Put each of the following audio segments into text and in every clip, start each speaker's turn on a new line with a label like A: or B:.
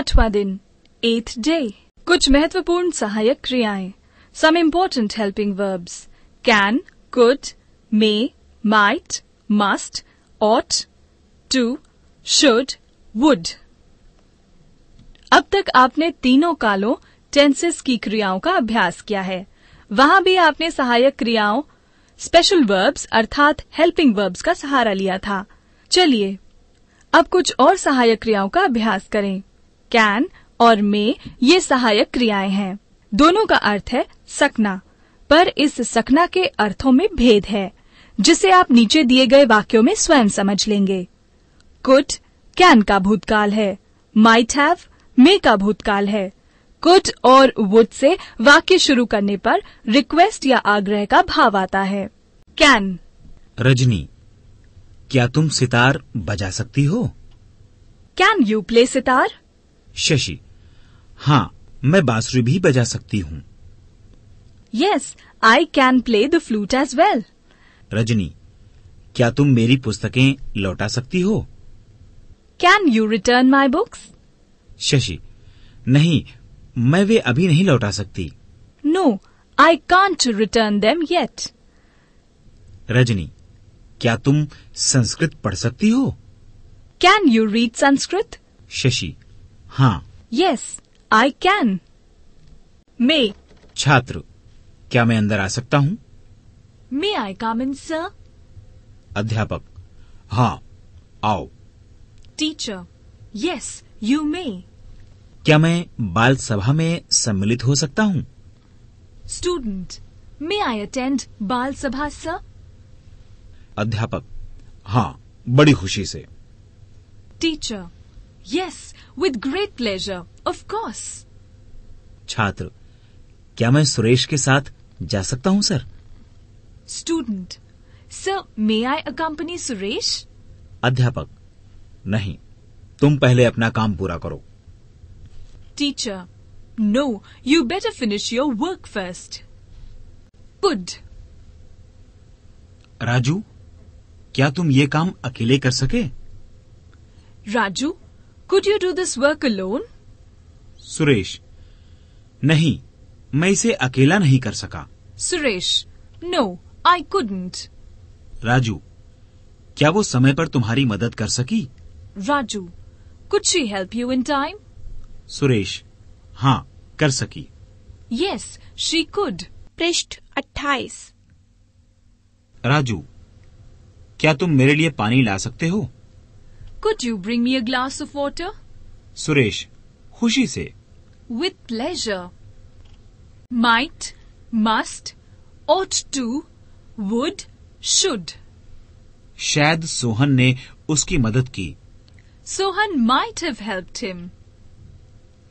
A: आठवां दिन एथ डे कुछ महत्वपूर्ण सहायक क्रियाएं some important helping verbs can could may might must ought to should would अब तक आपने तीनों कालों टेंसेस की क्रियाओं का अभ्यास किया है वहां भी आपने सहायक क्रियाओं स्पेशल वर्ब्स अर्थात हेल्पिंग वर्ब्स का सहारा लिया था चलिए अब कुछ और सहायक क्रियाओं का अभ्यास करें कैन और मे ये सहायक क्रियाएं हैं दोनों का अर्थ है सकना पर इस सकना के अर्थों में भेद है जिसे आप नीचे दिए गए वाक्यों में स्वयं समझ लेंगे कुट कैन का भूतकाल है माइट हैव मे का भूतकाल है कुट और वुड से वाक्य शुरू करने पर रिक्वेस्ट या आग्रह का भाव आता है कैन
B: रजनी क्या तुम सितार बजा सकती हो
A: can you play sitar
B: Shashi हाँ मैं बांसुरी भी बजा सकती हूँ
A: yes I can play the flute as well
B: Rajni क्या तुम मेरी पुस्तकें लौटा सकती हो
A: can you return my books
B: Shashi नहीं मैं वे अभी नहीं लौटा सकती
A: no I can't return them yet
B: Rajni क्या तुम संस्कृत पढ़ सकती हो
A: can you read Sanskrit
B: Shashi हाँ
A: यस आई कैन मे
B: छात्र क्या मैं अंदर आ सकता हूँ
A: मे आई कम इन सर
B: अध्यापक हाँ आओ
A: टीचर यस यू मे
B: क्या मैं बाल सभा में सम्मिलित हो सकता हूँ
A: स्टूडेंट मे आई अटेंड बाल सभा सर
B: अध्यापक हाँ बड़ी खुशी से
A: teacher yes with great pleasure of course
B: छात्र क्या मैं सुरेश के साथ जा सकता हूँ sir
A: student sir may I accompany Suresh
B: अध्यापक नहीं तुम पहले अपना काम पूरा करो
A: teacher no you better finish your work first good
B: Raju क्या तुम ये काम अकेले कर सके
A: Raju could you do this work alone
B: Suresh नहीं मैं इसे अकेला नहीं कर सका
A: Suresh no I couldn't
B: Raju क्या वो समय पर तुम्हारी मदद कर सकी
A: Raju could she help you in time
B: Suresh हाँ कर सकी
A: यस शी कुड पृष्ठ अट्ठाईस
B: राजू क्या तुम मेरे लिए पानी ला सकते हो
A: Could you bring me a glass of water?
B: Suresh, khushi se.
A: With pleasure. Might, must, ought to, would, should.
B: शायद सोहन ने उसकी मदद की
A: Sohan might have helped him.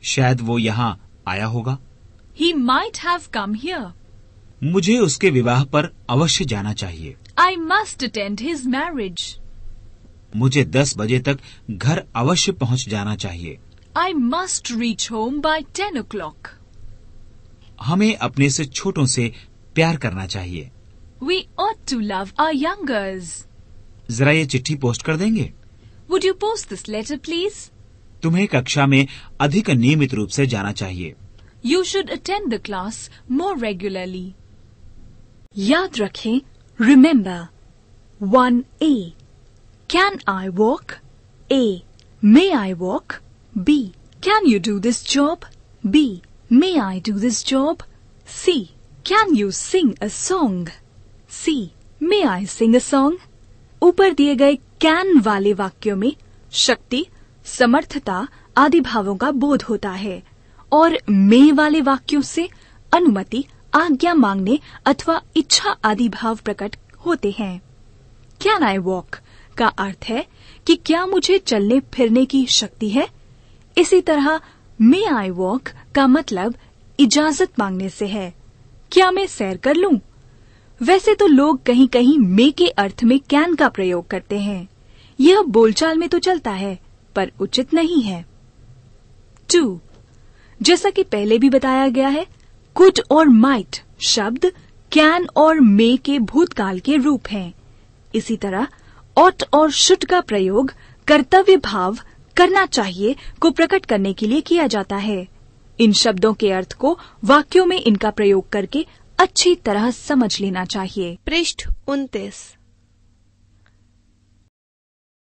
B: शायद वो यहाँ आया होगा
A: He might have come here.
B: मुझे उसके विवाह पर अवश्य जाना चाहिए
A: I must attend his marriage
B: मुझे दस बजे तक घर अवश्य पहुंच जाना चाहिए
A: I must reach home by ten o'clock
B: हमें अपने से छोटों से प्यार करना चाहिए
A: we ought to love our youngers
B: जरा ये चिट्ठी पोस्ट कर देंगे
A: would you post this letter please
B: तुम्हें कक्षा में अधिक नियमित रूप से जाना चाहिए
A: you should attend the class more regularly याद रखें remember one A Can I walk? A. May I walk? B. Can you do this job? B. May I do this job? C. Can you sing a song? C. May I sing a song? ऊपर दिए गए can वाले वाक्यों में शक्ति समर्थता आदि भावों का बोध होता है और मे वाले वाक्यों से अनुमति आज्ञा मांगने अथवा इच्छा आदि भाव प्रकट होते हैं कैन आई वॉक का अर्थ है कि क्या मुझे चलने फिरने की शक्ति है इसी तरह मे आई वॉक का मतलब इजाजत मांगने से है क्या मैं सैर कर लूं? वैसे तो लोग कहीं कहीं मे के अर्थ में कैन का प्रयोग करते हैं यह बोलचाल में तो चलता है पर उचित नहीं है टू जैसा कि पहले भी बताया गया है कुड और माइट शब्द कैन और मे के भूतकाल के रूप हैं इसी तरह ऑट और शुड का प्रयोग कर्तव्य भाव करना चाहिए को प्रकट करने के लिए किया जाता है इन शब्दों के अर्थ को वाक्यों में इनका प्रयोग करके अच्छी तरह समझ लेना चाहिए पृष्ठ उन्तीस